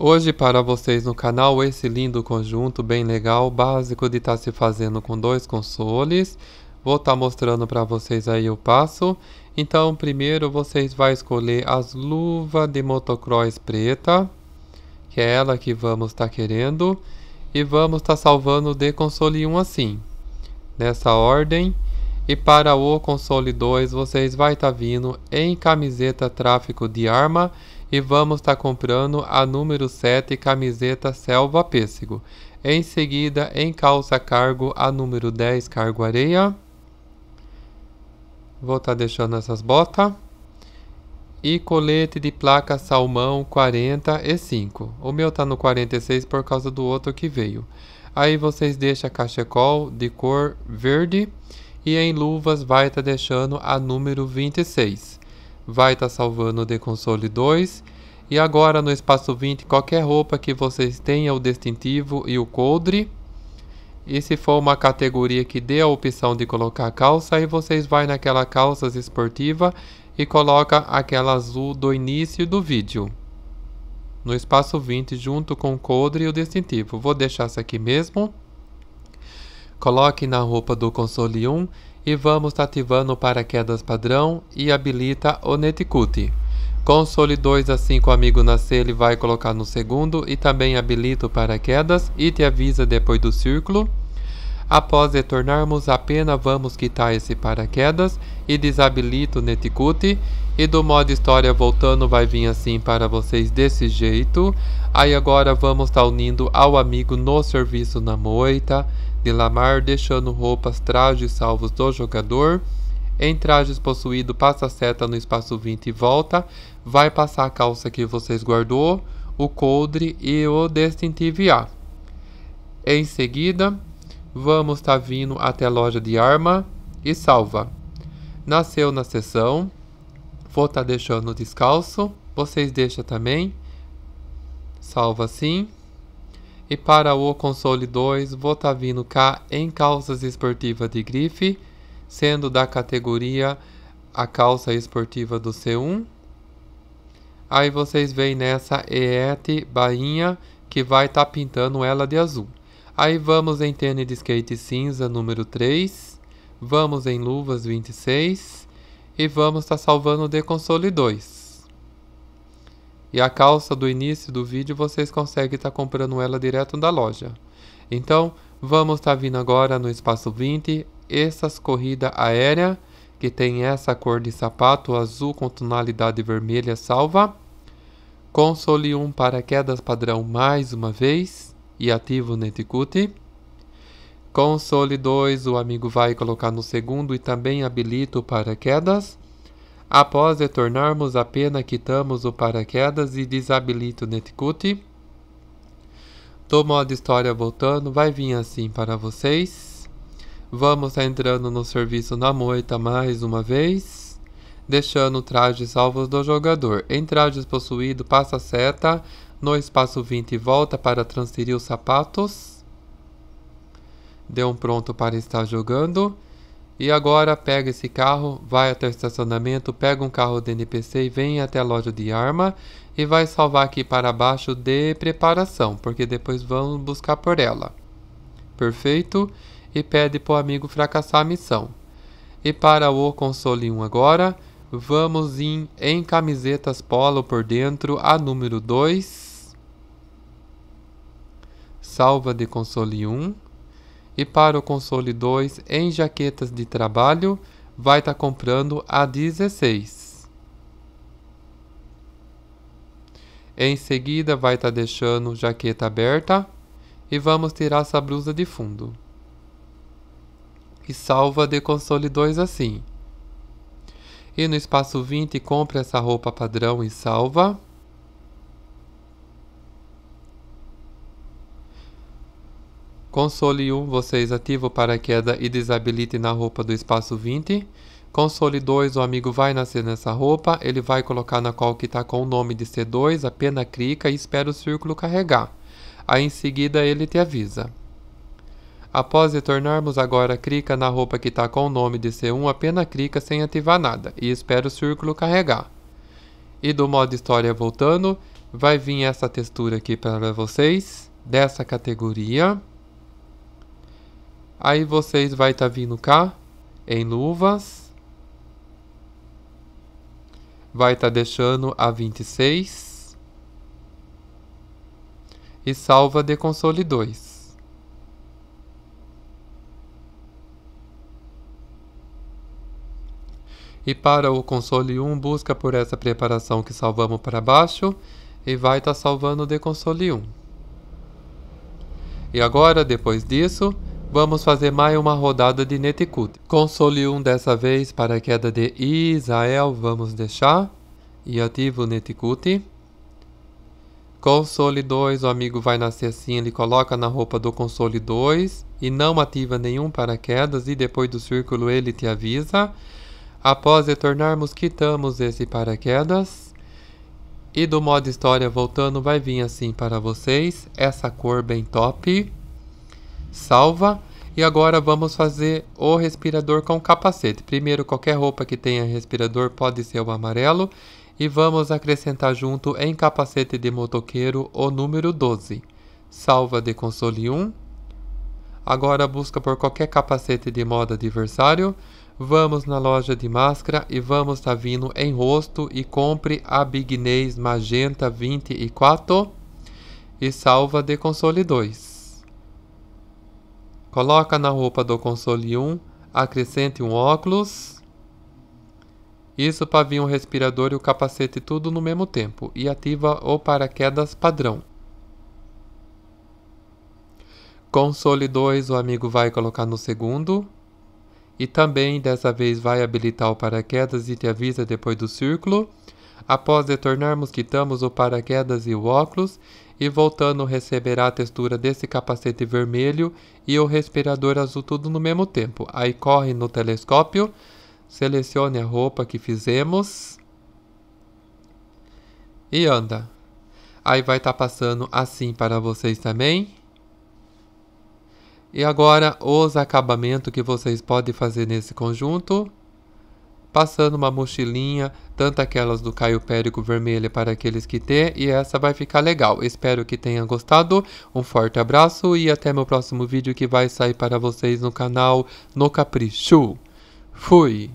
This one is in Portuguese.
Hoje para vocês no canal esse lindo conjunto bem legal, básico de estar tá se fazendo com dois consoles. Vou estar tá mostrando para vocês aí o passo. Então primeiro vocês vão escolher as luvas de motocross preta, que é ela que vamos estar tá querendo. E vamos estar tá salvando de console 1 assim, nessa ordem. E para o console 2 vocês vai estar tá vindo em camiseta tráfico de arma e vamos estar tá comprando a número 7 camiseta selva pêssego. Em seguida, em calça cargo, a número 10 cargo areia. Vou estar tá deixando essas botas. E colete de placa salmão 45. O meu tá no 46 por causa do outro que veio. Aí vocês deixam cachecol de cor verde e em luvas vai estar tá deixando a número 26 vai estar tá salvando o The Console 2. E agora no espaço 20, qualquer roupa que vocês tenham o distintivo e o coldre. E se for uma categoria que dê a opção de colocar calça, aí vocês vai naquela calças esportiva e coloca aquela azul do início do vídeo. No espaço 20, junto com o coldre e o distintivo. Vou deixar isso aqui mesmo. Coloque na roupa do console 1 e vamos ativando o paraquedas padrão e habilita o Neticute. Console 2 assim que o amigo nascer ele vai colocar no segundo e também habilita o paraquedas e te avisa depois do círculo. Após retornarmos, apenas vamos quitar esse paraquedas e desabilita o Neticute. E do modo história voltando vai vir assim para vocês desse jeito. Aí agora vamos estar tá unindo ao amigo no serviço na moita, de Lamar deixando roupas, trajes salvos do jogador. Em trajes possuído, passa a seta no espaço 20 e volta. Vai passar a calça que vocês guardou, o coldre e o Destiny A. Em seguida, vamos estar tá vindo até a loja de arma e salva. Nasceu na sessão, vou estar tá deixando descalço, vocês deixam também. Salva sim. E para o console 2, Votavino K em calças esportivas de grife, sendo da categoria a calça esportiva do C1. Aí vocês veem nessa EET Bainha, que vai estar tá pintando ela de azul. Aí vamos em tênis de skate cinza número 3, vamos em luvas 26 e vamos estar tá salvando de console 2. E a calça do início do vídeo vocês conseguem estar tá comprando ela direto da loja. Então, vamos estar tá vindo agora no espaço 20, essas corrida aérea, que tem essa cor de sapato azul com tonalidade vermelha salva. Console 1 paraquedas padrão mais uma vez e ativo o Netcut. Console 2 o amigo vai colocar no segundo e também habilita o paraquedas. Após retornarmos a pena, quitamos o paraquedas e desabilita o Netcuti. Do modo história voltando, vai vir assim para vocês. Vamos entrando no serviço na moita mais uma vez, deixando trajes salvos do jogador. Em trajes possuído, passa a seta no espaço 20 e volta para transferir os sapatos. Dê um pronto para estar jogando. E agora pega esse carro, vai até o estacionamento, pega um carro do NPC e vem até a loja de arma e vai salvar aqui para baixo de preparação, porque depois vão buscar por ela. Perfeito? E pede para o amigo fracassar a missão. E para o console 1 agora, vamos em, em camisetas polo por dentro, a número 2. Salva de console 1 e para o console 2, em jaquetas de trabalho, vai estar tá comprando a 16. Em seguida, vai estar tá deixando jaqueta aberta. E vamos tirar essa blusa de fundo. E salva de console 2 assim. E no espaço 20, compra essa roupa padrão e salva. Console 1, vocês ativam o paraquedas e desabilite na roupa do espaço 20. Console 2, o amigo vai nascer nessa roupa, ele vai colocar na qual que está com o nome de C2, apenas clica e espera o círculo carregar. Aí em seguida ele te avisa. Após retornarmos agora, clica na roupa que está com o nome de C1, apenas clica sem ativar nada e espera o círculo carregar. E do modo história voltando, vai vir essa textura aqui para vocês, dessa categoria. Aí vocês vai estar tá vindo cá em luvas. Vai estar tá deixando a 26. E salva de console 2. E para o console 1, busca por essa preparação que salvamos para baixo e vai estar tá salvando de console 1. E agora, depois disso, Vamos fazer mais uma rodada de Netikut. Console 1 dessa vez para a queda de Israel, vamos deixar. E ativo o Netikut. Console 2, o amigo vai nascer assim, ele coloca na roupa do console 2 e não ativa nenhum paraquedas e depois do círculo ele te avisa. Após retornarmos, quitamos esse paraquedas. E do modo história voltando, vai vir assim para vocês, essa cor bem top. Salva. E agora vamos fazer o respirador com capacete. Primeiro, qualquer roupa que tenha respirador pode ser o amarelo. E vamos acrescentar junto em capacete de motoqueiro o número 12. Salva de console 1. Agora busca por qualquer capacete de moda adversário. Vamos na loja de máscara e vamos tá vindo em rosto e compre a Big Magenta 24 e salva de console 2. Coloca na roupa do console 1, acrescente um óculos. Isso para vir um respirador e o capacete tudo no mesmo tempo e ativa o paraquedas padrão. Console 2 o amigo vai colocar no segundo. E também dessa vez vai habilitar o paraquedas e te avisa depois do círculo. Após retornarmos, quitamos o paraquedas e o óculos e voltando receberá a textura desse capacete vermelho e o respirador azul tudo no mesmo tempo. Aí corre no telescópio, selecione a roupa que fizemos e anda. Aí vai estar tá passando assim para vocês também. E agora os acabamentos que vocês podem fazer nesse conjunto passando uma mochilinha, tanto aquelas do Caio Périco vermelha para aqueles que têm, e essa vai ficar legal. Espero que tenham gostado, um forte abraço e até meu próximo vídeo que vai sair para vocês no canal No Capricho. Fui!